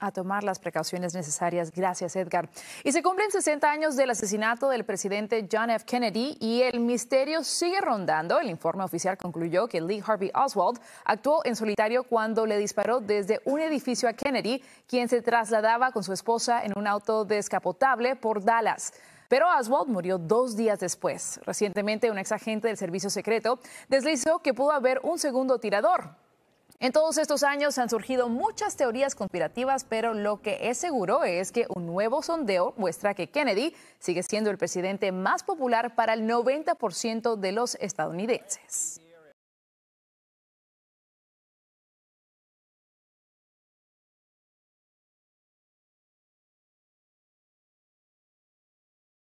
a tomar las precauciones necesarias. Gracias, Edgar. Y se cumplen 60 años del asesinato del presidente John F. Kennedy y el misterio sigue rondando. El informe oficial concluyó que Lee Harvey Oswald actuó en solitario cuando le disparó desde un edificio a Kennedy, quien se trasladaba con su esposa en un auto descapotable por Dallas. Pero Oswald murió dos días después. Recientemente, un ex exagente del servicio secreto deslizó que pudo haber un segundo tirador, en todos estos años han surgido muchas teorías conspirativas, pero lo que es seguro es que un nuevo sondeo muestra que Kennedy sigue siendo el presidente más popular para el 90% de los estadounidenses.